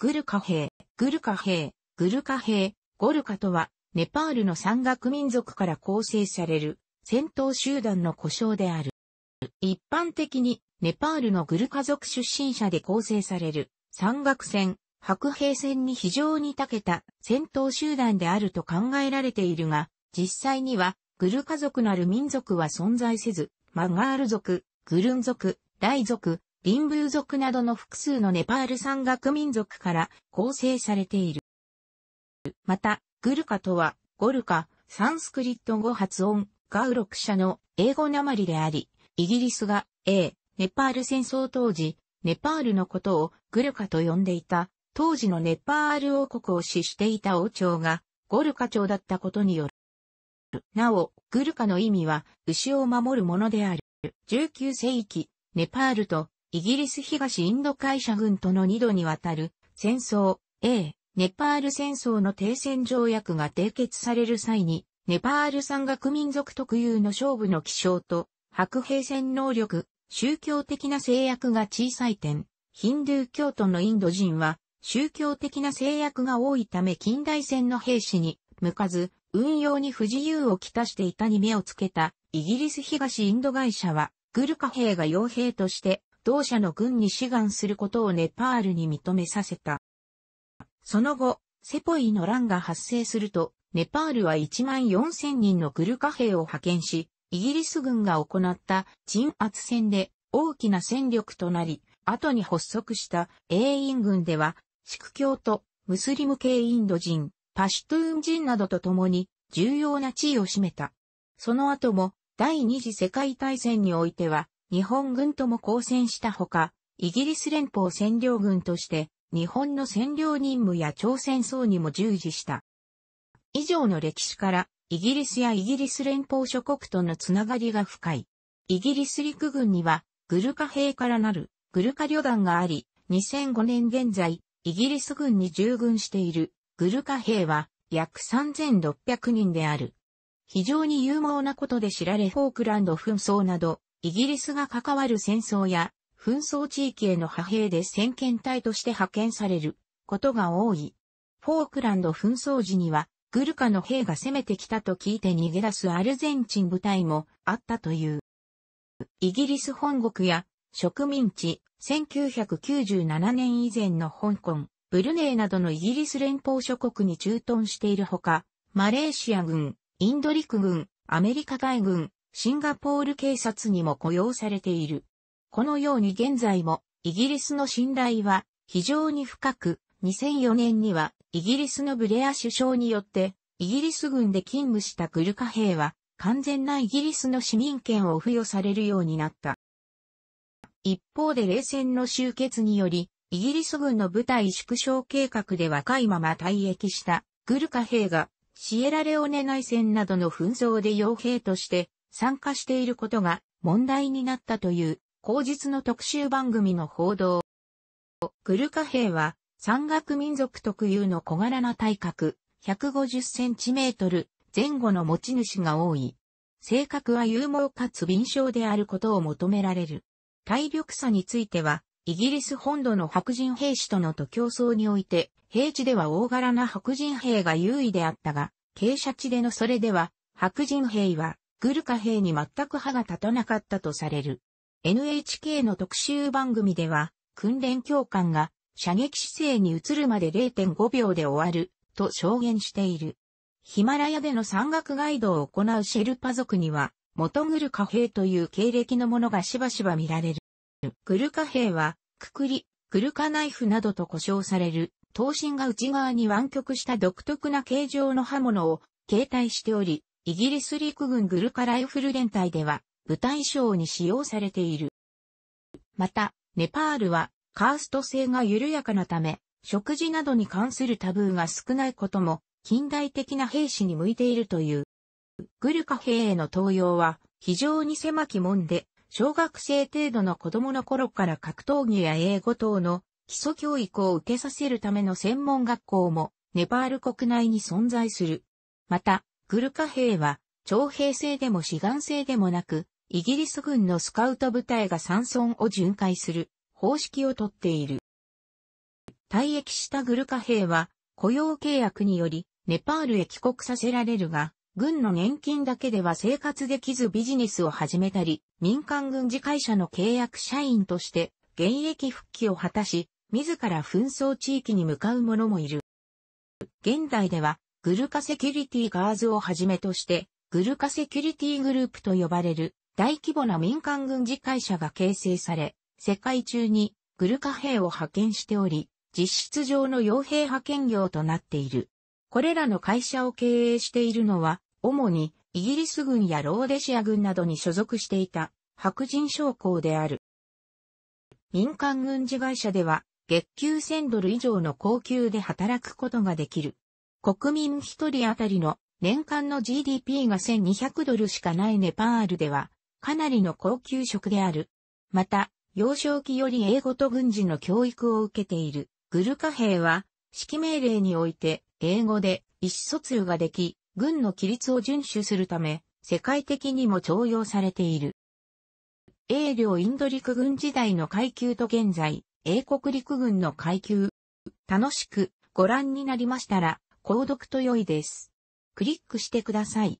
グルカ兵、グルカ兵、グルカ兵、ゴルカとは、ネパールの山岳民族から構成される、戦闘集団の故障である。一般的に、ネパールのグルカ族出身者で構成される、山岳戦、白兵戦に非常に長けた戦闘集団であると考えられているが、実際には、グルカ族なる民族は存在せず、マガール族、グルン族、ライ族、リンブー族などの複数のネパール山岳民族から構成されている。また、グルカとは、ゴルカ、サンスクリット語発音、ガウロク社の英語なまりであり、イギリスが、A、ネパール戦争当時、ネパールのことをグルカと呼んでいた、当時のネパール王国を死していた王朝が、ゴルカ朝だったことによる。なお、グルカの意味は、牛を守るものである。19世紀、ネパールとイギリス東インド会社軍との2度にわたる戦争 A ネパール戦争の停戦条約が締結される際にネパール山岳民族特有の勝負の気象と白兵戦能力、宗教的な制約が小さい点、ヒンドゥー教徒のインド人は宗教的な制約が多いため近代戦の兵士に向かず、運用に不自由をきたしていたに目をつけたイギリス東インド会社は、グルカ兵が傭兵として同社の軍に志願することをネパールに認めさせた。その後、セポイの乱が発生すると、ネパールは1万4000人のグルカ兵を派遣し、イギリス軍が行った鎮圧戦で大きな戦力となり、後に発足した英印軍では、宿教とムスリム系インド人、パシュトゥーン人などと共に重要な地位を占めた。その後も第二次世界大戦においては日本軍とも交戦したほか、イギリス連邦占領軍として、日本の占領任務や朝鮮層にも従事した。以上の歴史から、イギリスやイギリス連邦諸国とのつながりが深い。イギリス陸軍には、グルカ兵からなる、グルカ旅団があり、2005年現在、イギリス軍に従軍している、グルカ兵は、約3600人である。非常に有望なことで知られフォークランド紛争など、イギリスが関わる戦争や紛争地域への派兵で先遣隊として派遣されることが多い。フォークランド紛争時にはグルカの兵が攻めてきたと聞いて逃げ出すアルゼンチン部隊もあったという。イギリス本国や植民地、1997年以前の香港、ブルネイなどのイギリス連邦諸国に駐屯しているほか、マレーシア軍、インド陸軍、アメリカ海軍、シンガポール警察にも雇用されている。このように現在もイギリスの信頼は非常に深く、2004年にはイギリスのブレア首相によってイギリス軍で勤務したグルカ兵は完全なイギリスの市民権を付与されるようになった。一方で冷戦の終結により、イギリス軍の部隊縮小計画で若いまま退役したグルカ兵がシエラレオネ内戦などの紛争で傭兵として参加していることが問題になったという、後日の特集番組の報道。グルカ兵は、山岳民族特有の小柄な体格、150センチメートル前後の持ち主が多い。性格は勇猛かつ敏捷であることを求められる。体力差については、イギリス本土の白人兵士との徒競争において、平地では大柄な白人兵が優位であったが、傾斜地でのそれでは、白人兵はグルカ兵に全く歯が立たなかったとされる。NHK の特集番組では、訓練教官が射撃姿勢に移るまで0.5秒で終わると証言している。ヒマラヤでの山岳ガイドを行うシェルパ族には、元グルカ兵という経歴のものがしばしば見られる。グルカ兵は、くくり、グルカナイフなどと呼称される、刀身が内側に湾曲した独特な形状の刃物を携帯しており、イギリス陸軍グルカライフル連隊では、部隊衣装に使用されている。また、ネパールは、カースト性が緩やかなため、食事などに関するタブーが少ないことも、近代的な兵士に向いているという。グルカ兵への登用は、非常に狭き門で、小学生程度の子供の頃から格闘技や英語等の基礎教育を受けさせるための専門学校もネパール国内に存在する。また、グルカ兵は、徴兵制でも志願制でもなく、イギリス軍のスカウト部隊が山村を巡回する方式をとっている。退役したグルカ兵は、雇用契約により、ネパールへ帰国させられるが、軍の年金だけでは生活できずビジネスを始めたり、民間軍事会社の契約社員として、現役復帰を果たし、自ら紛争地域に向かう者もいる。現代では、グルカセキュリティガーズをはじめとして、グルカセキュリティグループと呼ばれる大規模な民間軍事会社が形成され、世界中にグルカ兵を派遣しており、実質上の傭兵派遣業となっている。これらの会社を経営しているのは、主にイギリス軍やローデシア軍などに所属していた白人将校である。民間軍事会社では月給1000ドル以上の高級で働くことができる。国民一人当たりの年間の GDP が1200ドルしかないネパールでは、かなりの高級食である。また、幼少期より英語と軍事の教育を受けているグルカ兵は、指揮命令において英語で意思疎通ができ、軍の規律を遵守するため、世界的にも徴用されている。英領インド陸軍時代の階級と現在、英国陸軍の階級。楽しくご覧になりましたら、購読と良いです。クリックしてください。